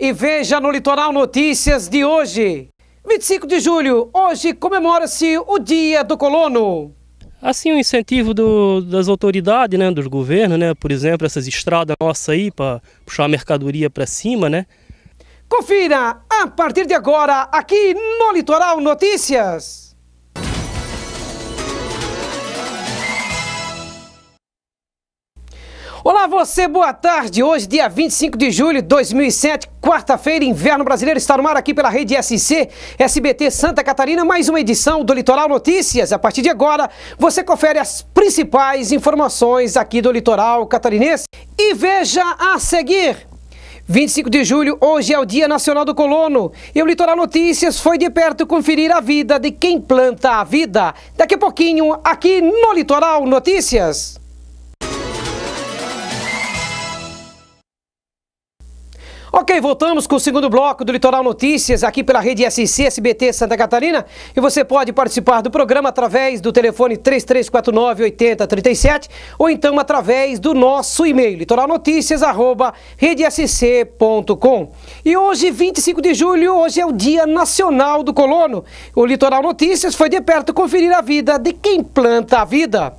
E veja no Litoral Notícias de hoje. 25 de julho, hoje comemora-se o Dia do Colono. Assim, o um incentivo do, das autoridades, né, dos governos, né, por exemplo, essas estradas nossas aí para puxar a mercadoria para cima, né? Confira a partir de agora aqui no Litoral Notícias. Olá você, boa tarde. Hoje, dia 25 de julho de 2007, quarta-feira, Inverno Brasileiro está no mar aqui pela rede SC, SBT Santa Catarina, mais uma edição do Litoral Notícias. A partir de agora, você confere as principais informações aqui do litoral catarinense e veja a seguir. 25 de julho, hoje é o Dia Nacional do Colono. E o Litoral Notícias foi de perto conferir a vida de quem planta a vida. Daqui a pouquinho, aqui no Litoral Notícias. Ok, voltamos com o segundo bloco do Litoral Notícias, aqui pela rede SC SBT Santa Catarina. E você pode participar do programa através do telefone 3349-8037 ou então através do nosso e-mail, litoralnoticias.redesc.com. E hoje, 25 de julho, hoje é o Dia Nacional do Colono. O Litoral Notícias foi de perto conferir a vida de quem planta a vida.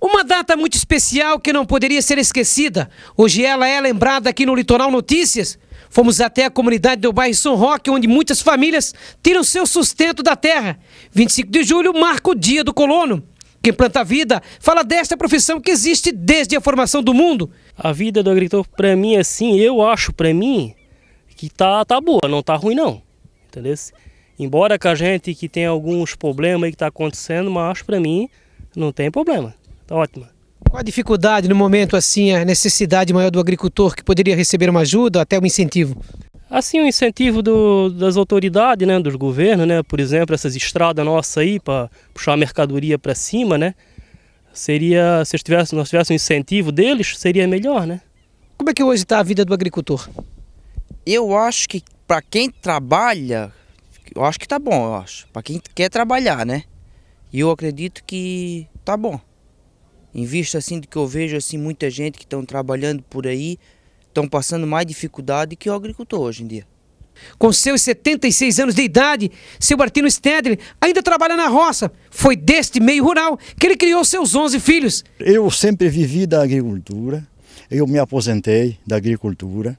Uma data muito especial que não poderia ser esquecida. Hoje ela é lembrada aqui no Litoral Notícias. Fomos até a comunidade do bairro São Roque, onde muitas famílias tiram seu sustento da terra. 25 de julho marca o Dia do Colono. Quem planta a vida fala desta profissão que existe desde a formação do mundo. A vida do agricultor, para mim, é assim, eu acho para mim que tá, tá boa, não tá ruim não, entendeu? Embora com a gente que tem alguns problemas aí que tá acontecendo, mas para mim não tem problema. Está ótima. Qual a dificuldade no momento, assim, a necessidade maior do agricultor que poderia receber uma ajuda, até um incentivo? Assim, o um incentivo do, das autoridades, né, dos governos, né, por exemplo, essas estradas nossas aí para puxar a mercadoria para cima, né, seria, se tivesse, nós tivéssemos um incentivo deles, seria melhor, né. Como é que hoje está a vida do agricultor? Eu acho que para quem trabalha, eu acho que tá bom, eu acho. Para quem quer trabalhar, né? E eu acredito que tá bom em vista assim de que eu vejo assim muita gente que estão trabalhando por aí, estão passando mais dificuldade que o agricultor hoje em dia. Com seus 76 anos de idade, seu Bartino Stedler ainda trabalha na roça. Foi deste meio rural que ele criou seus 11 filhos. Eu sempre vivi da agricultura, eu me aposentei da agricultura.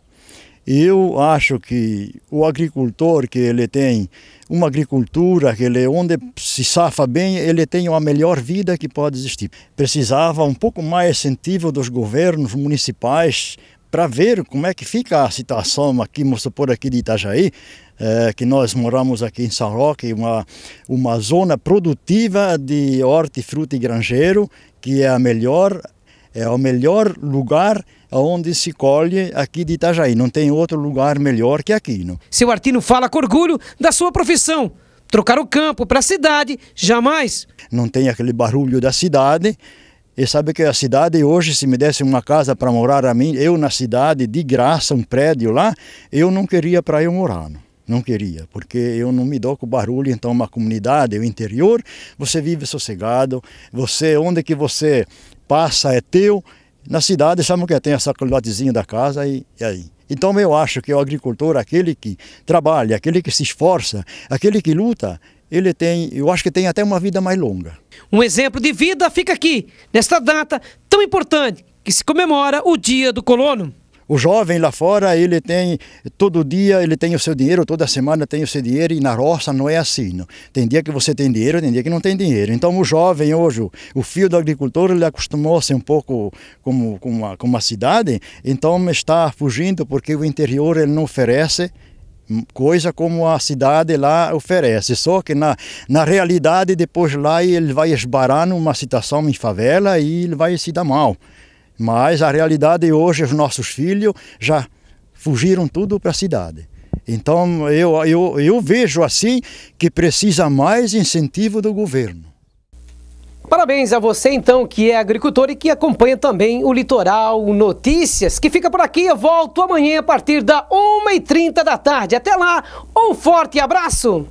Eu acho que o agricultor que ele tem uma agricultura que ele é onde se safa bem, ele tem a melhor vida que pode existir. Precisava um pouco mais incentivo dos governos municipais para ver como é que fica a situação aqui, mostra por aqui de Itajaí, é, que nós moramos aqui em São Roque, uma, uma zona produtiva de hortifruti e granjeiro, que é a melhor é o melhor lugar onde se colhe aqui de Itajaí. Não tem outro lugar melhor que aqui. Não. Seu Artino fala com orgulho da sua profissão. Trocar o campo para a cidade, jamais. Não tem aquele barulho da cidade. E sabe que a cidade hoje, se me desse uma casa para morar a mim, eu na cidade, de graça, um prédio lá, eu não queria para eu morar. Não. Não queria, porque eu não me dou com barulho, então uma comunidade, o interior, você vive sossegado, você, onde que você passa, é teu. Na cidade, sabe o que é? tem essa lotezinha da casa e, e aí. Então eu acho que o agricultor, aquele que trabalha, aquele que se esforça, aquele que luta, ele tem, eu acho que tem até uma vida mais longa. Um exemplo de vida fica aqui, nesta data tão importante que se comemora o Dia do Colono. O jovem lá fora, ele tem, todo dia ele tem o seu dinheiro, toda semana tem o seu dinheiro e na roça não é assim. Não. Tem dia que você tem dinheiro, tem dia que não tem dinheiro. Então o jovem hoje, o filho do agricultor, ele acostumou-se um pouco com, com, uma, com uma cidade, então está fugindo porque o interior ele não oferece coisa como a cidade lá oferece. Só que na, na realidade, depois lá ele vai esbarar numa situação em favela e ele vai se dar mal. Mas a realidade hoje, os nossos filhos já fugiram tudo para a cidade. Então eu, eu, eu vejo assim que precisa mais incentivo do governo. Parabéns a você então que é agricultor e que acompanha também o Litoral Notícias, que fica por aqui. Eu volto amanhã a partir da 1h30 da tarde. Até lá, um forte abraço!